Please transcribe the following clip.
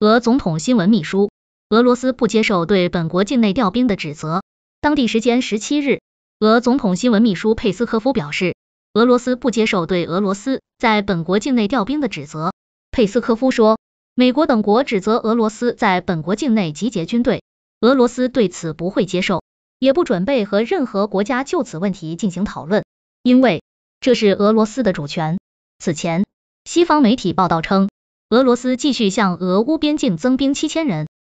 俄总统新闻秘书俄罗斯不接受对本国境内调兵的指责。当地时间十七日，俄总统新闻秘书佩斯科夫表示，俄罗斯不接受对俄罗斯在本国境内调兵的指责。佩斯科夫说，美国等国指责俄罗斯在本国境内集结军队，俄罗斯对此不会接受，也不准备和任何国家就此问题进行讨论，因为这是俄罗斯的主权。此前，西方媒体报道称。俄罗斯继续向俄乌边境增兵七千人。